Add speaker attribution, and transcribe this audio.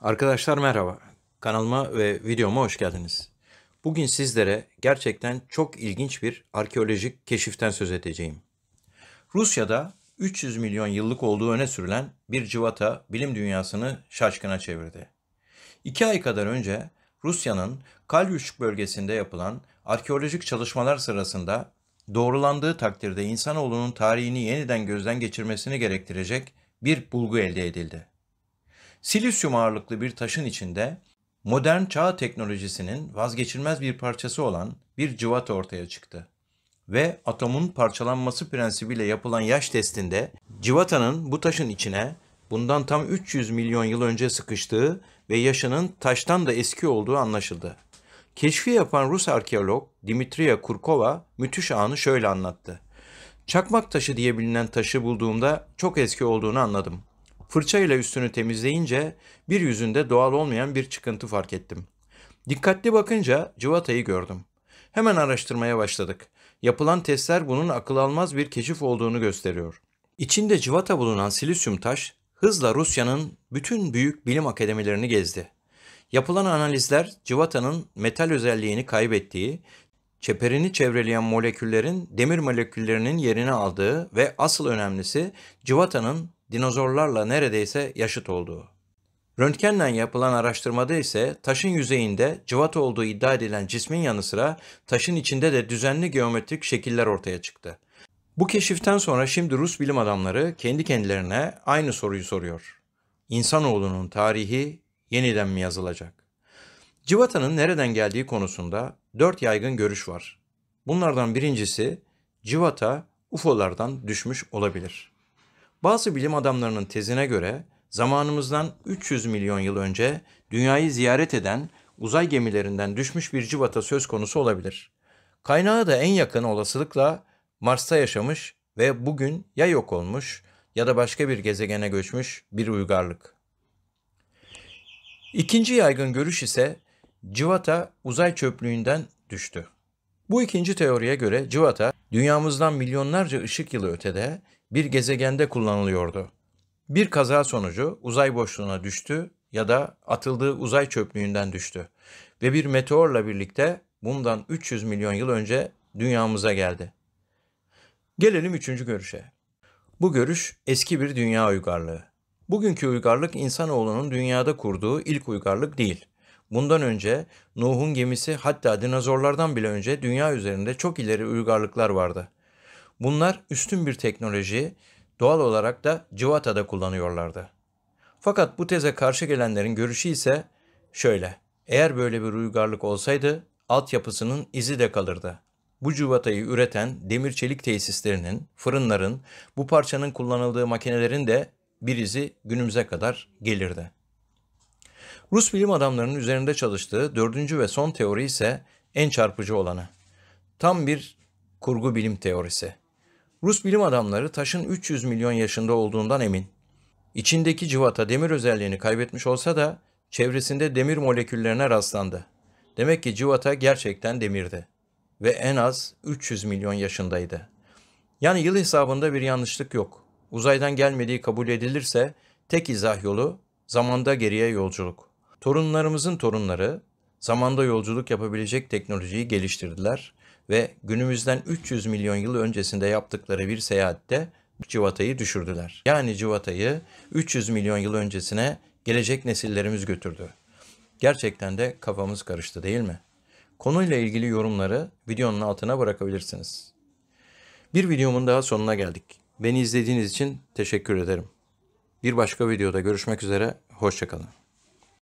Speaker 1: Arkadaşlar merhaba. Kanalıma ve videoma hoş geldiniz. Bugün sizlere gerçekten çok ilginç bir arkeolojik keşiften söz edeceğim. Rusya'da 300 milyon yıllık olduğu öne sürülen bir civata bilim dünyasını şaşkına çevirdi. İki ay kadar önce Rusya'nın Kalyushk bölgesinde yapılan arkeolojik çalışmalar sırasında doğrulandığı takdirde insanoğlunun tarihini yeniden gözden geçirmesini gerektirecek bir bulgu elde edildi. Silisyum ağırlıklı bir taşın içinde modern çağ teknolojisinin vazgeçilmez bir parçası olan bir cıvata ortaya çıktı. Ve atomun parçalanması prensibiyle yapılan yaş testinde cıvatanın bu taşın içine bundan tam 300 milyon yıl önce sıkıştığı ve yaşının taştan da eski olduğu anlaşıldı. Keşfi yapan Rus arkeolog Dimitriya Kurkova müthiş anı şöyle anlattı. Çakmak taşı diye bilinen taşı bulduğumda çok eski olduğunu anladım fırça ile üstünü temizleyince bir yüzünde doğal olmayan bir çıkıntı fark ettim. Dikkatli bakınca cıvatayı gördüm. Hemen araştırmaya başladık. Yapılan testler bunun akıl almaz bir keşif olduğunu gösteriyor. İçinde cıvata bulunan silisyum taş hızla Rusya'nın bütün büyük bilim akademilerini gezdi. Yapılan analizler cıvatanın metal özelliğini kaybettiği, çeperini çevreleyen moleküllerin demir moleküllerinin yerini aldığı ve asıl önemlisi cıvatanın dinozorlarla neredeyse yaşıt olduğu. Röntgenle yapılan araştırmada ise taşın yüzeyinde cıvata olduğu iddia edilen cismin yanı sıra taşın içinde de düzenli geometrik şekiller ortaya çıktı. Bu keşiften sonra şimdi Rus bilim adamları kendi kendilerine aynı soruyu soruyor. İnsanoğlunun tarihi yeniden mi yazılacak? Civata'nın nereden geldiği konusunda dört yaygın görüş var. Bunlardan birincisi civata UFO'lardan düşmüş olabilir. Bazı bilim adamlarının tezine göre zamanımızdan 300 milyon yıl önce dünyayı ziyaret eden uzay gemilerinden düşmüş bir civata söz konusu olabilir. Kaynağı da en yakın olasılıkla Mars'ta yaşamış ve bugün ya yok olmuş ya da başka bir gezegene göçmüş bir uygarlık. İkinci yaygın görüş ise Civata uzay çöplüğünden düştü. Bu ikinci teoriye göre Civata dünyamızdan milyonlarca ışık yılı ötede bir gezegende kullanılıyordu. Bir kaza sonucu uzay boşluğuna düştü ya da atıldığı uzay çöplüğünden düştü ve bir meteorla birlikte bundan 300 milyon yıl önce dünyamıza geldi. Gelelim üçüncü görüşe. Bu görüş eski bir dünya uygarlığı. Bugünkü uygarlık insanoğlunun dünyada kurduğu ilk uygarlık değil. Bundan önce Nuh'un gemisi hatta dinozorlardan bile önce dünya üzerinde çok ileri uygarlıklar vardı. Bunlar üstün bir teknolojiyi doğal olarak da Civata'da kullanıyorlardı. Fakat bu teze karşı gelenlerin görüşü ise şöyle. Eğer böyle bir uygarlık olsaydı altyapısının izi de kalırdı. Bu civatayı üreten demir çelik tesislerinin, fırınların, bu parçanın kullanıldığı makinelerin de bir izi günümüze kadar gelirdi. Rus bilim adamlarının üzerinde çalıştığı dördüncü ve son teori ise en çarpıcı olanı. Tam bir kurgu bilim teorisi. Rus bilim adamları taşın 300 milyon yaşında olduğundan emin. İçindeki civata demir özelliğini kaybetmiş olsa da çevresinde demir moleküllerine rastlandı. Demek ki civata gerçekten demirdi ve en az 300 milyon yaşındaydı. Yani yıl hesabında bir yanlışlık yok. Uzaydan gelmediği kabul edilirse tek izah yolu zamanda geriye yolculuk. Torunlarımızın torunları zamanda yolculuk yapabilecek teknolojiyi geliştirdiler ve günümüzden 300 milyon yıl öncesinde yaptıkları bir seyahatte civatayı düşürdüler. Yani civatayı 300 milyon yıl öncesine gelecek nesillerimiz götürdü. Gerçekten de kafamız karıştı değil mi? Konuyla ilgili yorumları videonun altına bırakabilirsiniz. Bir videomun daha sonuna geldik. Beni izlediğiniz için teşekkür ederim. Bir başka videoda görüşmek üzere, hoşçakalın.